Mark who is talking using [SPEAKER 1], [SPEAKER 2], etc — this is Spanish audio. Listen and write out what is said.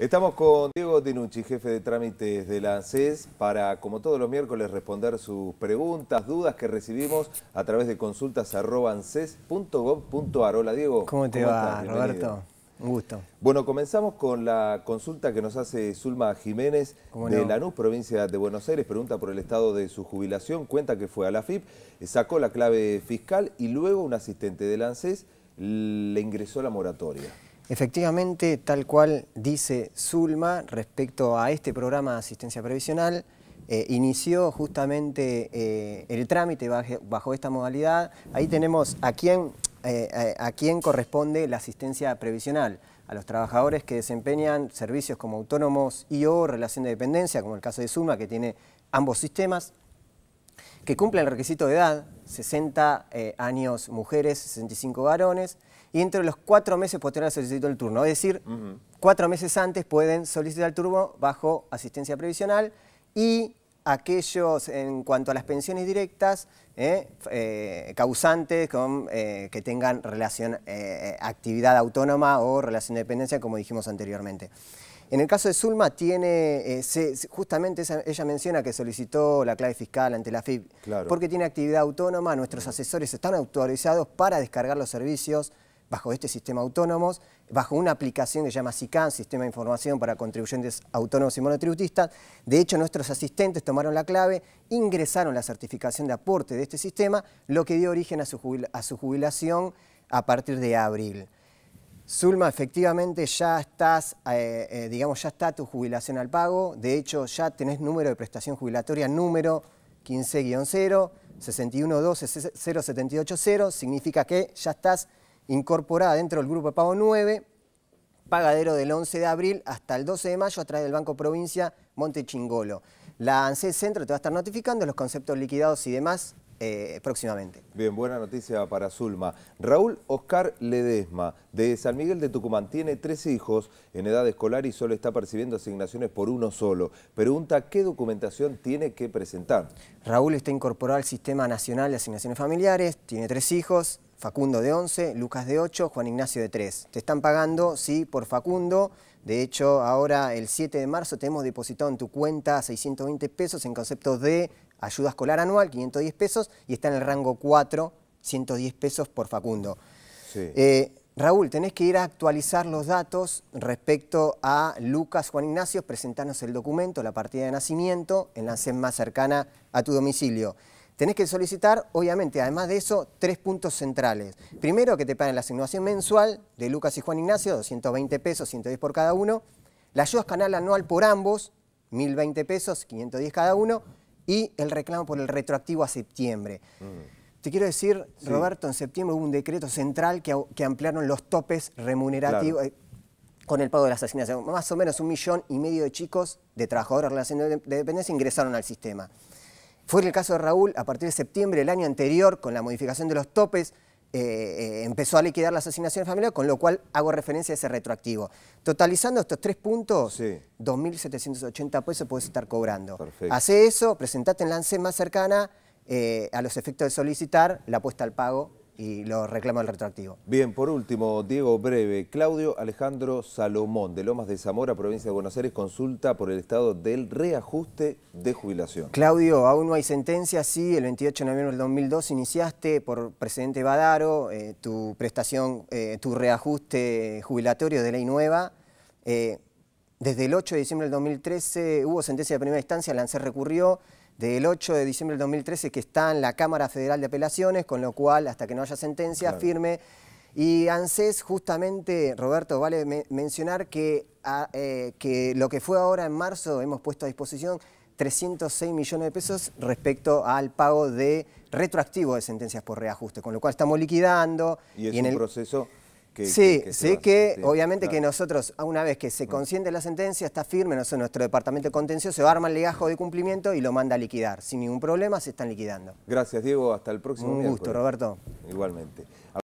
[SPEAKER 1] Estamos con Diego Tinucci, jefe de trámites de la ANSES, para, como todos los miércoles, responder sus preguntas, dudas que recibimos a través de consultas.anses.gov.ar. Hola, Diego. ¿Cómo te va, Roberto? Un gusto. Bueno, comenzamos con la consulta que nos hace Zulma Jiménez de Lanús, provincia de Buenos Aires. Pregunta por el estado de su jubilación. Cuenta que fue a la FIP, sacó la clave fiscal y luego un asistente de la ANSES le ingresó la moratoria.
[SPEAKER 2] Efectivamente, tal cual dice Zulma respecto a este programa de asistencia previsional, eh, inició justamente eh, el trámite bajo, esta modalidad. Ahí tenemos eh, a quién, corresponde la asistencia previsional a los trabajadores que desempeñan servicios como autónomos y o relación de dependencia, como el caso de Zulma, que tiene ambos sistemas, que cumplen el requisito de edad, 60 años mujeres, 65 varones, y entre los cuatro meses posterior al el del turno. Es decir, cuatro meses antes pueden solicitar el turno bajo asistencia previsional y aquellos en cuanto a las pensiones directas, ¿eh? Eh, causantes con, eh, que tengan relación actividad autónoma o relación de dependencia, como dijimos anteriormente. En el caso de Zulma, tiene, justamente ella menciona que solicitó la clave fiscal ante la FIB, porque tiene actividad autónoma, nuestros asesores están autorizados para descargar los servicios bajo este sistema autónomos, bajo una aplicación que se llama SICAN, Sistema de Información para Contribuyentes Autónomos y Monotributistas. De hecho, nuestros asistentes tomaron la clave, ingresaron la certificación de aporte de este sistema, lo que dio origen a su jubilación a partir de abril. Zulma, efectivamente ya estás, eh, eh, digamos, ya está tu jubilación al pago. De hecho, ya tenés número de prestación jubilatoria, número 15-0, 6112-0780. Significa que ya estás incorporada dentro del Grupo de Pago 9, pagadero del 11 de abril hasta el 12 de mayo a través del Banco Provincia Monte Chingolo. La ANSES Centro te va a estar notificando los conceptos liquidados y demás eh, próximamente. Bien, buena noticia para Zulma.
[SPEAKER 1] Raúl Oscar Ledesma, de San Miguel de Tucumán, tiene tres hijos en edad escolar y solo está percibiendo asignaciones por uno solo. Pregunta qué documentación tiene que presentar.
[SPEAKER 2] Raúl está incorporado al Sistema Nacional de Asignaciones Familiares, tiene tres hijos, Facundo de 11, Lucas de 8, Juan Ignacio de 3. Te están pagando, sí, por Facundo. De hecho, ahora el 7 de marzo te hemos depositado en tu cuenta 620 pesos en concepto de ayuda escolar anual, 510 pesos, y está en el rango 4, 110 pesos por Facundo. Eh, Raúl, tenés que ir a actualizar los datos respecto a Lucas Juan Ignacio, presentarnos el documento, la partida de nacimiento, en la SEM más cercana a tu domicilio. Tenés que solicitar, obviamente, además de eso, tres puntos centrales. Primero, que te paguen la asignación mensual de Lucas y Juan Ignacio, 220 pesos, 110 por cada uno. La ayuda canal anual por ambos, 1.020 pesos, 510 cada uno. Y el reclamo por el retroactivo a septiembre. Mm. Te quiero decir, Roberto, en septiembre hubo un decreto central que, ampliaron los topes remunerativos eh, con el pago de las asignaciones. Más o menos un millón y medio de chicos de trabajadores relacionados de, de dependencia ingresaron al sistema. Fue el caso de Raúl a partir de septiembre del año anterior, con la modificación de los topes, eh, eh, empezó a liquidar las asignaciones familiares, con lo cual hago referencia a ese retroactivo. Totalizando estos tres puntos, 2.780 pesos puedes estar cobrando. Hace Hacé eso, presentate en la ANSES más cercana eh, a los efectos de solicitar la apuesta al pago y lo reclama el retroactivo.
[SPEAKER 1] Bien, por último, Diego Breve, Claudio Alejandro Salomón de Lomas de Zamora, provincia de Buenos Aires, consulta por el estado del reajuste de jubilación.
[SPEAKER 2] Claudio, aún no hay sentencia, sí, el 28 de noviembre del 2002 iniciaste por presidente Badaro eh, tu prestación, eh, tu reajuste jubilatorio de ley nueva. Eh, desde el 8 de diciembre del 2013 hubo sentencia de primera instancia, Lancer recurrió, del 8 de diciembre del 2013 que está en la Cámara Federal de Apelaciones, con lo cual, hasta que no haya sentencia firme. Y ANSES, justamente, Roberto, vale mencionar ah, eh, que, lo que fue ahora en marzo hemos puesto a disposición 306 millones de pesos respecto al pago de retroactivo de sentencias por reajuste, con lo cual estamos liquidando. Y es en un el... proceso
[SPEAKER 1] sí, sí que obviamente que
[SPEAKER 2] nosotros, una vez que se mm. consiente la sentencia, está firme, nuestro departamento contencioso arma el legajo de cumplimiento y lo manda a liquidar. Sin ningún problema se están liquidando.
[SPEAKER 1] Gracias Diego, hasta el próximo Un gusto Roberto. Igualmente.